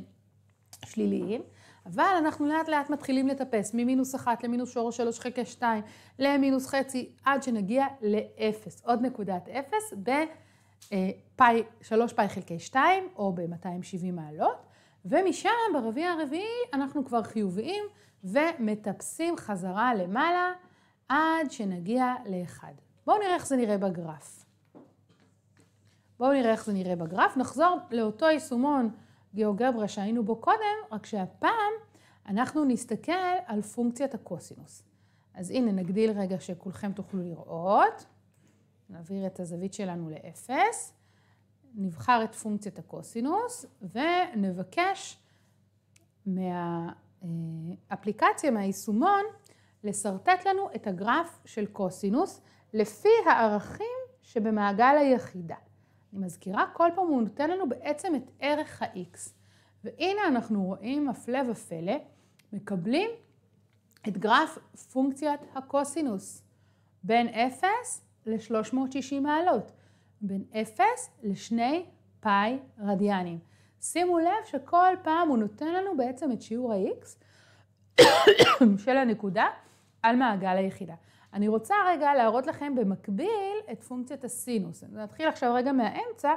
Speaker 1: שליליים, אבל אנחנו לאט לאט מתחילים לטפס ממינוס 1 למינוס שורש 3 חלקי 2 למינוס חצי, עד שנגיע לאפס, עוד נקודת 0 ב... אה, פאי, 3 פאי חלקי 2, או ב-270 מעלות, ומשם ברביע הרביעי אנחנו כבר חיוביים ומטפסים חזרה למעלה עד שנגיע ל-1. בואו נראה איך זה נראה בגרף. בואו נראה איך זה נראה בגרף. נחזור לאותו יישומון גיאוגברה שהיינו בו קודם, רק שהפעם אנחנו נסתכל על פונקציית הקוסינוס. אז הנה, נגדיל רגע שכולכם תוכלו לראות. נעביר את הזווית שלנו לאפס, נבחר את פונקציית הקוסינוס ונבקש מהאפליקציה, מהיישומון, לשרטט לנו את הגרף של קוסינוס לפי הערכים שבמעגל היחידה. אני מזכירה, כל פעם הוא נותן לנו בעצם את ערך ה-x. והנה אנחנו רואים, הפלא ופלא, מקבלים את גרף פונקציית הקוסינוס בין 0 ל-360 מעלות, בין 0 ל-2 פאי רדיאנים. שימו לב שכל פעם הוא נותן לנו בעצם את שיעור ה-x של הנקודה על מעגל היחידה. אני רוצה רגע להראות לכם במקביל את פונקציית הסינוס. נתחיל עכשיו רגע מהאמצע,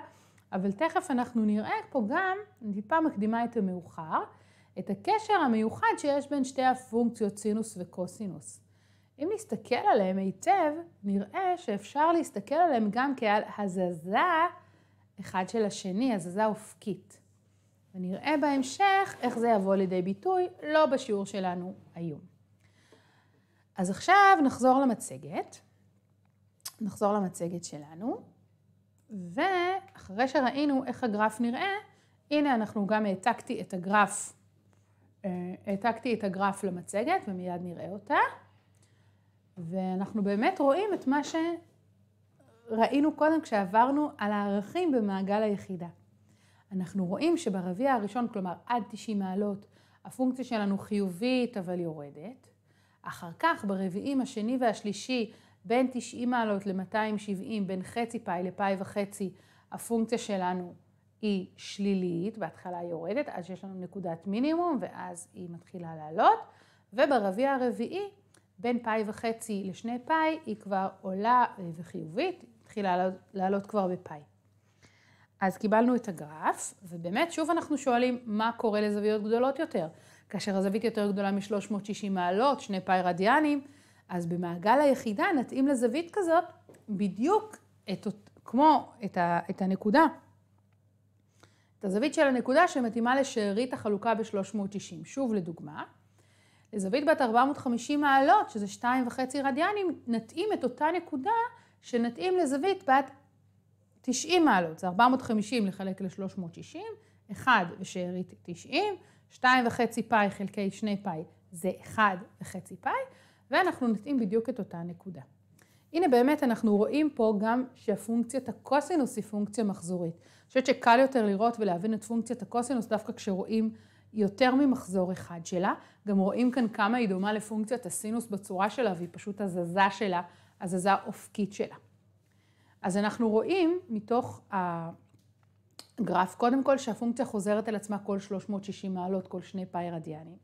Speaker 1: אבל תכף אנחנו נראה פה גם, אני טיפה מקדימה את המאוחר, את הקשר המיוחד שיש בין שתי הפונקציות סינוס וקוסינוס. אם נסתכל עליהם היטב, נראה שאפשר להסתכל עליהם גם כעל הזזה אחד של השני, הזזה אופקית. ונראה בהמשך איך זה יבוא לידי ביטוי, לא בשיעור שלנו היום. אז עכשיו נחזור למצגת. נחזור למצגת שלנו, ואחרי שראינו איך הגרף נראה, הנה אנחנו גם העתקתי את הגרף, אה, העתקתי את הגרף למצגת ומיד נראה אותה. ואנחנו באמת רואים את מה שראינו קודם כשעברנו על הערכים במעגל היחידה. אנחנו רואים שברביע הראשון, כלומר עד 90 מעלות, הפונקציה שלנו חיובית אבל יורדת. אחר כך ברביעים השני והשלישי, בין 90 מעלות ל-270, בין חצי פאי לפאי וחצי, הפונקציה שלנו היא שלילית, בהתחלה היא יורדת, אז יש לנו נקודת מינימום, ואז היא מתחילה לעלות, וברביע הרביעי בין פאי וחצי לשני פאי היא כבר עולה אה, וחיובית, התחילה לעלות כבר בפאי. אז קיבלנו את הגרף, ובאמת שוב אנחנו שואלים מה קורה לזוויות גדולות יותר. כאשר הזווית יותר גדולה מ-360 מעלות, שני פאי רדיאנים, אז במעגל היחידה נתאים לזווית כזאת בדיוק את, כמו את, ה, את הנקודה, את הזווית של הנקודה שמתאימה לשארית החלוקה ב-360. שוב לדוגמה, לזווית בת 450 מעלות, שזה 2.5 רדיאנים, נתאים את אותה נקודה שנתאים לזווית בת 90 מעלות. זה 450 לחלק ל-360, 1 ושארית 90, 2.5 פאי חלקי 2 פאי זה 1.5 פאי, ואנחנו נתאים בדיוק את אותה נקודה. הנה באמת אנחנו רואים פה גם שהפונקציית הקוסינוס היא פונקציה מחזורית. אני חושבת שקל יותר לראות ולהבין את פונקציית הקוסינוס דווקא כשרואים יותר ממחזור אחד שלה. גם רואים כאן כמה היא דומה לפונקציית הסינוס בצורה שלה, והיא פשוט הזזה שלה, הזזה אופקית שלה. אז אנחנו רואים מתוך הגרף, קודם כל שהפונקציה חוזרת על עצמה כל 360 מעלות, כל שני פאי רדיאנים.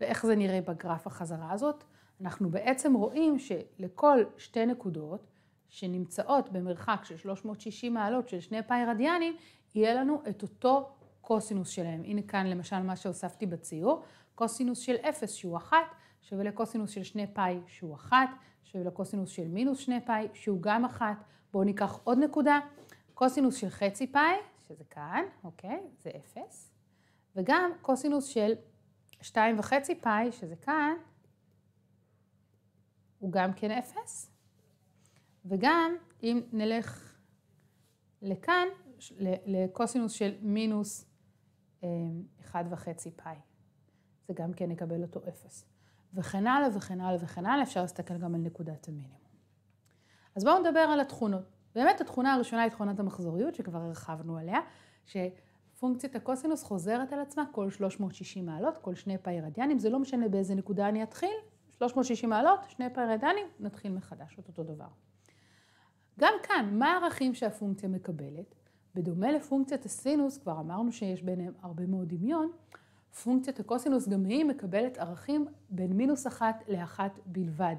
Speaker 1: ואיך זה נראה בגרף החזרה הזאת? אנחנו בעצם רואים שלכל שתי נקודות שנמצאות במרחק של 360 מעלות של שני פאי רדיאנים, יהיה לנו את אותו הקוסינוס שלהם. הנה כאן למשל מה שהוספתי בציור, קוסינוס של 0 שהוא 1 שווה לקוסינוס של 2 פאי שהוא 1, שווה לקוסינוס של מינוס 2 פאי שהוא גם 1. בואו ניקח עוד נקודה, קוסינוס של חצי פאי, שזה כאן, אוקיי, זה 0, וגם קוסינוס של 2 וחצי פאי, שזה כאן, הוא גם כן 0. וגם אם נלך לכאן, לקוסינוס של מינוס אחד וחצי פאי. זה גם כן יקבל אותו אפס. וכן הלאה וכן הלאה וכן הלאה, אפשר להסתכל גם על נקודת המינימום. אז בואו נדבר על התכונות. באמת התכונה הראשונה היא תכונת המחזוריות, שכבר הרחבנו עליה, שפונקציית הקוסינוס חוזרת על עצמה כל 360 מעלות, כל שני פאי רדיאנים, זה לא משנה באיזה נקודה אני אתחיל, 360 מעלות, שני פאי רדיאנים, נתחיל מחדש, אותו דבר. גם כאן, מה הערכים שהפונקציה מקבלת? בדומה לפונקציית הסינוס, כבר אמרנו שיש ביניהם הרבה מאוד דמיון, פונקציית הקוסינוס גם היא מקבלת ערכים בין מינוס אחת לאחת בלבד.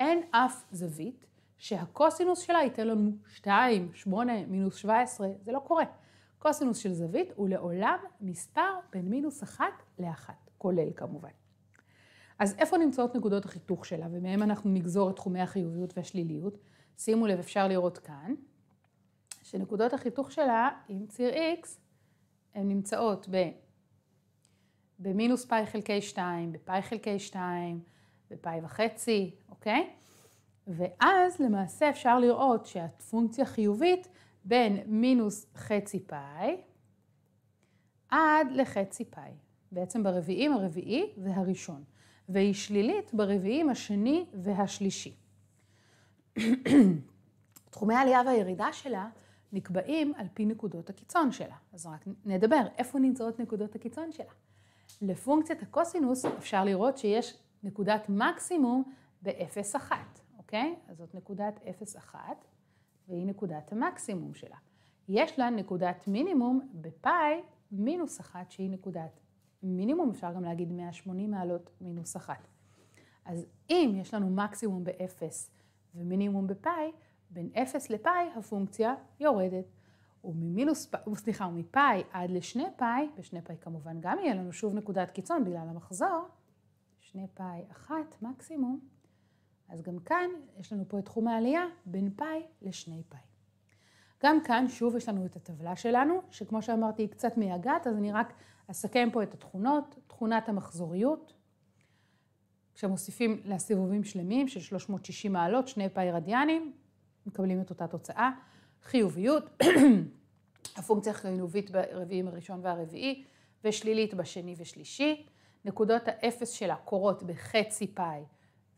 Speaker 1: אין אף זווית שהקוסינוס שלה ייתן לנו 2, 8, מינוס 17, זה לא קורה. קוסינוס של זווית הוא לעולם מספר בין מינוס אחת לאחת, כולל כמובן. אז איפה נמצאות נקודות החיתוך שלה, ומהם אנחנו נגזור את תחומי החיוביות והשליליות? שימו לב, אפשר לראות כאן. שנקודות החיתוך שלה עם ציר x הן נמצאות ב... במינוס פאי חלקי 2, בפאי חלקי 2, בפאי וחצי, אוקיי? ואז למעשה אפשר לראות שהפונקציה חיובית בין מינוס חצי פאי עד לחצי פאי. בעצם ברביעים הרביעי והראשון, והיא שלילית ברביעים השני והשלישי. תחומי העלייה והירידה שלה נקבעים על פי נקודות הקיצון שלה. אז רק נדבר, איפה נמצאות נקודות הקיצון שלה? לפונקציית הקוסינוס אפשר לראות שיש נקודת מקסימום ב-0,1, אוקיי? אז זאת נקודת 0,1, והיא נקודת המקסימום שלה. יש לה נקודת מינימום בפאי מינוס 1, שהיא נקודת מינימום, אפשר גם להגיד 180 מעלות מינוס 1. אז אם יש לנו מקסימום ב-0 ומינימום בפאי, בין 0 לפאי הפונקציה יורדת. וממינוס, פאי, סליחה, ומפאי עד לשני פאי, בשני פאי כמובן גם יהיה לנו שוב נקודת קיצון בגלל המחזור, שני פאי אחת מקסימום, אז גם כאן יש לנו פה את תחום העלייה בין פאי לשני פאי. גם כאן שוב יש לנו את הטבלה שלנו, שכמו שאמרתי היא קצת מייגעת, אז אני רק אסכם פה את התכונות, תכונת המחזוריות, כשמוסיפים לסיבובים שלמים של 360 מעלות, שני פאי רדיאנים, מקבלים את אותה תוצאה. חיוביות, הפונקציה חיובית ברביעים הראשון והרביעי, ושלילית בשני ושלישי. נקודות האפס שלה קורות בחצי פאי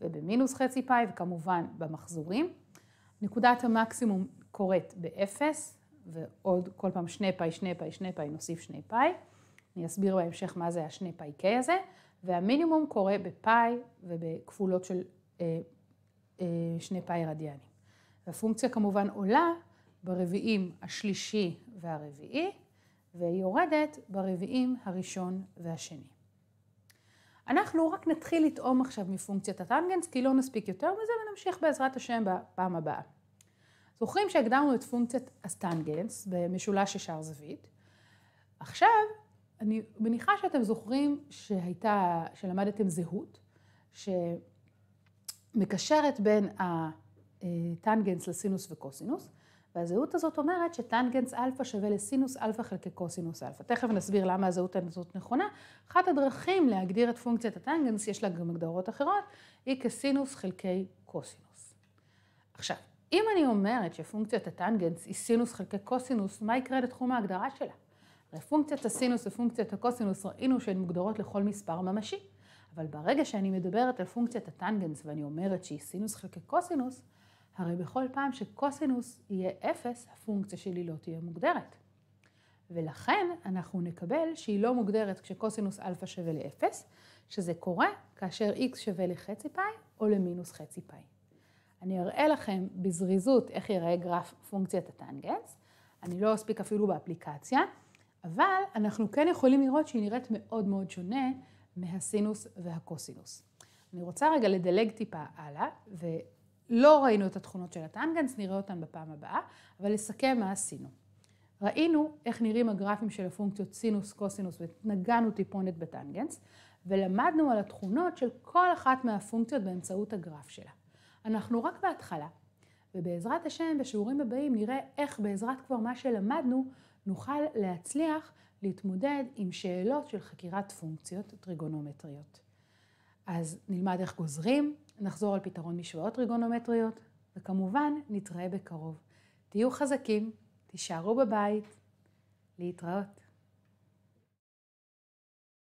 Speaker 1: ובמינוס חצי פאי, וכמובן במחזורים. נקודת המקסימום קורית באפס, ועוד כל פעם שני פאי, שני פאי, שני פאי, נוסיף שני פאי. אני אסביר בהמשך מה זה השני פאי K הזה, והמינימום קורה בפאי ובכפולות של אה, אה, שני פאי רדיאנים. והפונקציה כמובן עולה ברביעים השלישי והרביעי, והיא יורדת ברביעים הראשון והשני. אנחנו רק נתחיל לטעום עכשיו מפונקציית הטנגנס, כי לא נספיק יותר מזה ונמשיך בעזרת השם בפעם הבאה. זוכרים שהגדרנו את פונקציית הטנגנס במשולש ישר זווית. עכשיו, אני מניחה שאתם זוכרים שהייתה, שלמדתם זהות, שמקשרת בין ה... טנגנס לסינוס וקוסינוס, והזהות הזאת אומרת שטנגנס אלפא שווה לסינוס אלפא חלקי קוסינוס אלפא. תכף נסביר למה הזהות הזאת נכונה. אחת הדרכים להגדיר את פונקציית הטנגנס, יש לה גם הגדרות אחרות, היא כסינוס חלקי קוסינוס. עכשיו, אם אני אומרת שפונקציית הטנגנס היא סינוס חלקי קוסינוס, מה יקרה לתחום ההגדרה שלה? הרי פונקציית הסינוס ופונקציית הקוסינוס ראינו שהן מוגדרות לכל מספר ממשי. אבל ברגע שאני מדברת על פונקציית הטנגנס ואני אומרת שהיא סינוס חלקי קוסינוס, הרי בכל פעם שקוסינוס יהיה אפס, הפונקציה שלי לא תהיה מוגדרת. ולכן אנחנו נקבל שהיא לא מוגדרת כשקוסינוס אלפא שווה לאפס, שזה קורה כאשר x שווה לחצי פאי או למינוס חצי פאי. אני אראה לכם בזריזות איך ייראה גרף פונקציית הטנגנס. אני לא אספיק אפילו באפליקציה, אבל אנחנו כן יכולים לראות שהיא נראית מאוד מאוד שונה מהסינוס והקוסינוס. אני רוצה רגע לדלג טיפה הלאה לא ראינו את התכונות של הטנגנס, נראה אותן בפעם הבאה, אבל לסכם מה עשינו. ראינו איך נראים הגרפים של הפונקציות סינוס, קוסינוס, ונגענו טיפונת בטנגנס, ולמדנו על התכונות של כל אחת מהפונקציות באמצעות הגרף שלה. אנחנו רק בהתחלה, ובעזרת השם בשיעורים הבאים נראה איך בעזרת כבר מה שלמדנו נוכל להצליח להתמודד עם שאלות של חקירת פונקציות טריגונומטריות. אז נלמד איך גוזרים, נחזור על פתרון משוואות טריגונומטריות, וכמובן, נתראה בקרוב. תהיו חזקים, תישארו בבית, להתראות.